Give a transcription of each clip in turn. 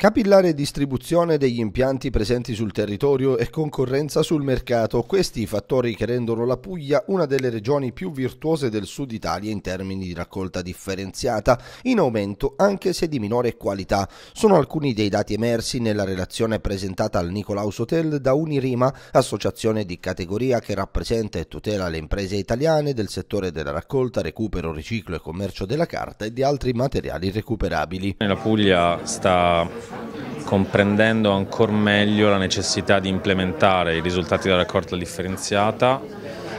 Capillare distribuzione degli impianti presenti sul territorio e concorrenza sul mercato, questi fattori che rendono la Puglia una delle regioni più virtuose del sud Italia in termini di raccolta differenziata, in aumento anche se di minore qualità. Sono alcuni dei dati emersi nella relazione presentata al Nicolaus Hotel da Unirima, associazione di categoria che rappresenta e tutela le imprese italiane del settore della raccolta, recupero, riciclo e commercio della carta e di altri materiali recuperabili. La Puglia sta comprendendo ancora meglio la necessità di implementare i risultati della raccolta differenziata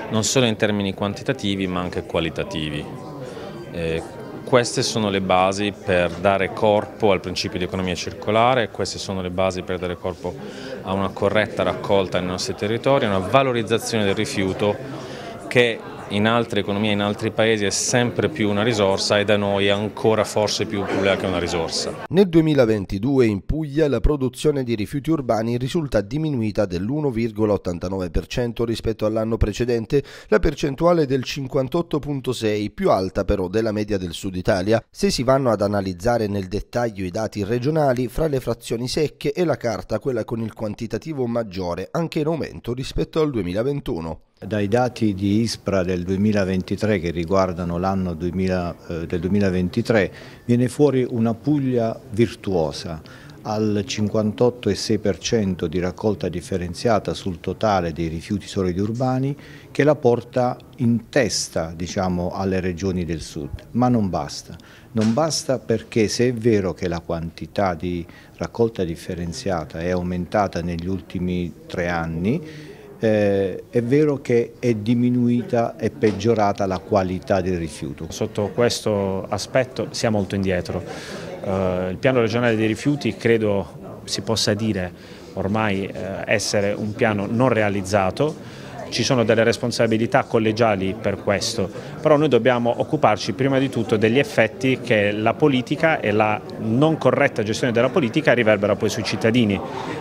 non solo in termini quantitativi ma anche qualitativi. Eh, queste sono le basi per dare corpo al principio di economia circolare, queste sono le basi per dare corpo a una corretta raccolta nei nostri territori, a una valorizzazione del rifiuto che in altre economie, in altri paesi è sempre più una risorsa e da noi è ancora forse più Puglia che una risorsa. Nel 2022 in Puglia la produzione di rifiuti urbani risulta diminuita dell'1,89% rispetto all'anno precedente, la percentuale del 58,6% più alta però della media del sud Italia. Se si vanno ad analizzare nel dettaglio i dati regionali, fra le frazioni secche e la carta quella con il quantitativo maggiore, anche in aumento rispetto al 2021. Dai dati di ISPRA del 2023 che riguardano l'anno eh, del 2023 viene fuori una Puglia virtuosa al 58,6% di raccolta differenziata sul totale dei rifiuti solidi urbani che la porta in testa diciamo, alle regioni del sud, ma non basta. Non basta perché se è vero che la quantità di raccolta differenziata è aumentata negli ultimi tre anni, eh, è vero che è diminuita e peggiorata la qualità del rifiuto. Sotto questo aspetto siamo molto indietro. Eh, il piano regionale dei rifiuti credo si possa dire ormai eh, essere un piano non realizzato ci sono delle responsabilità collegiali per questo, però noi dobbiamo occuparci prima di tutto degli effetti che la politica e la non corretta gestione della politica riverbera poi sui cittadini.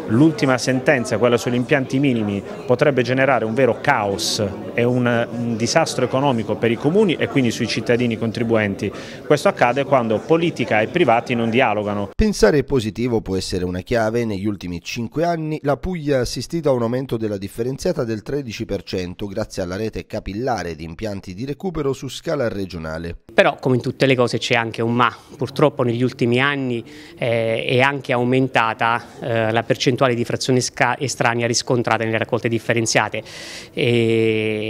L'ultima sentenza, quella sugli impianti minimi, potrebbe generare un vero caos è un, un disastro economico per i comuni e quindi sui cittadini contribuenti. Questo accade quando politica e privati non dialogano. Pensare positivo può essere una chiave. Negli ultimi cinque anni la Puglia ha assistito a un aumento della differenziata del 13% grazie alla rete capillare di impianti di recupero su scala regionale. Però come in tutte le cose c'è anche un ma. Purtroppo negli ultimi anni eh, è anche aumentata eh, la percentuale di frazione estranea riscontrata nelle raccolte differenziate. E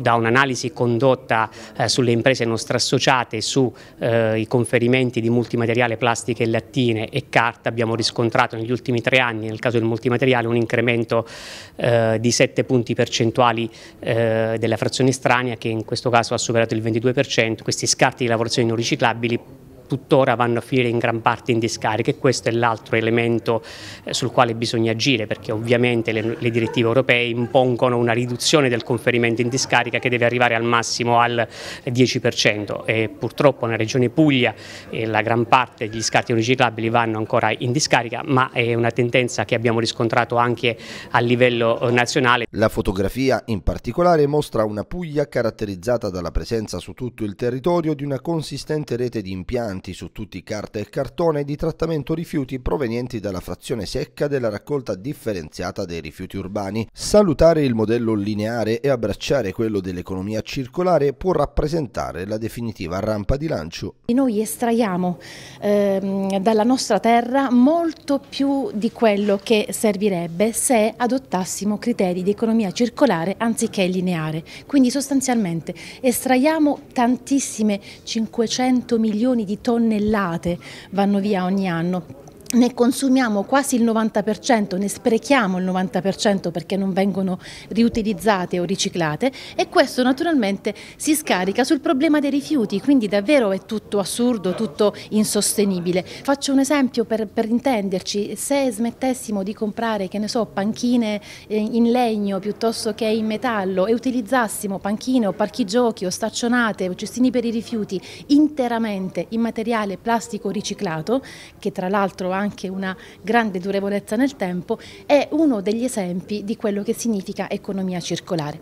da un'analisi condotta eh, sulle imprese nostre associate sui eh, conferimenti di multimateriale plastiche e lattine e carta abbiamo riscontrato negli ultimi tre anni nel caso del multimateriale un incremento eh, di 7 punti percentuali eh, della frazione estranea che in questo caso ha superato il 22%, questi scarti di lavorazioni non riciclabili tuttora vanno a finire in gran parte in discarica e questo è l'altro elemento eh, sul quale bisogna agire perché ovviamente le, le, direttive europee impongono una riduzione del conferimento in discarica che deve arrivare al massimo al 10% e purtroppo nella regione Puglia eh, la gran parte degli scarti non riciclabili vanno ancora in discarica ma è una tendenza che abbiamo riscontrato anche a livello eh, nazionale. La fotografia in particolare mostra una Puglia caratterizzata dalla presenza su tutto il territorio di una consistente rete di impianti impianti su tutti carta e cartone di trattamento rifiuti provenienti dalla frazione secca della raccolta differenziata dei rifiuti urbani. Salutare il modello lineare e abbracciare quello dell'economia circolare può rappresentare la definitiva rampa di lancio. Noi estraiamo eh, dalla nostra terra molto più di quello che servirebbe se adottassimo criteri di economia circolare anziché lineare. Quindi sostanzialmente estraiamo tantissime 500 milioni di tonnellate tonnellate vanno via ogni anno ne consumiamo quasi il 90%, ne sprechiamo il 90% perché non vengono riutilizzate o riciclate e questo naturalmente si scarica sul problema dei rifiuti, quindi davvero è tutto assurdo, tutto insostenibile. Faccio un esempio per, per intenderci, se smettessimo di comprare, che ne so, panchine eh, in legno piuttosto che in metallo e utilizzassimo panchine o parchigiochi o staccionate o cestini per i rifiuti interamente in materiale plastico riciclato, che tra l'altro ha anche una grande durevolezza nel tempo, è uno degli esempi di quello che significa economia circolare.